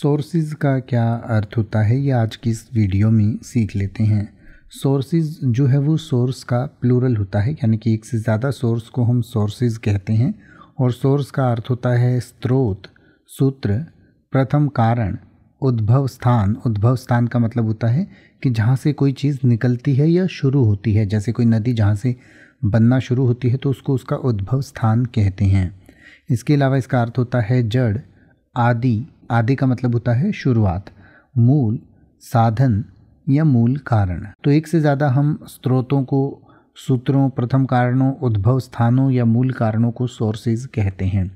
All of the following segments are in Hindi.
सोर्सेज का क्या अर्थ होता है ये आज की इस वीडियो में सीख लेते हैं सोर्सेज जो है वो सोर्स का प्लूरल होता है यानी कि एक से ज़्यादा सोर्स को हम सोर्सेज कहते हैं और सोर्स का अर्थ होता है स्रोत सूत्र प्रथम कारण उद्भव स्थान उद्भव स्थान का मतलब होता है कि जहाँ से कोई चीज़ निकलती है या शुरू होती है जैसे कोई नदी जहाँ से बनना शुरू होती है तो उसको उसका उद्भव स्थान कहते हैं इसके अलावा इसका अर्थ होता है जड़ आदि आदि का मतलब होता है शुरुआत मूल साधन या मूल कारण तो एक से ज़्यादा हम स्रोतों को सूत्रों प्रथम कारणों उद्भव स्थानों या मूल कारणों को सोर्सेज कहते हैं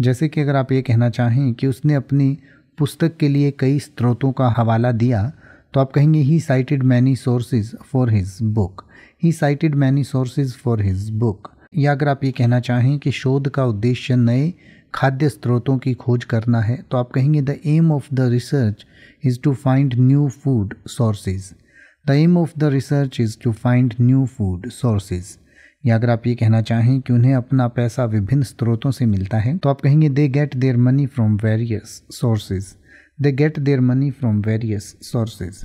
जैसे कि अगर आप ये कहना चाहें कि उसने अपनी पुस्तक के लिए कई स्रोतों का हवाला दिया तो आप कहेंगे he cited many sources for his book he cited many sources for his book या अगर आप ये कहना चाहें कि शोध का उद्देश्य नए खाद्य स्रोतों की खोज करना है तो आप कहेंगे the aim of the research is to find new food sources the aim of the research is to find new food sources या अगर आप ये कहना चाहें कि उन्हें अपना पैसा विभिन्न स्रोतों से मिलता है तो आप कहेंगे they get their money from various sources they get their money from various sources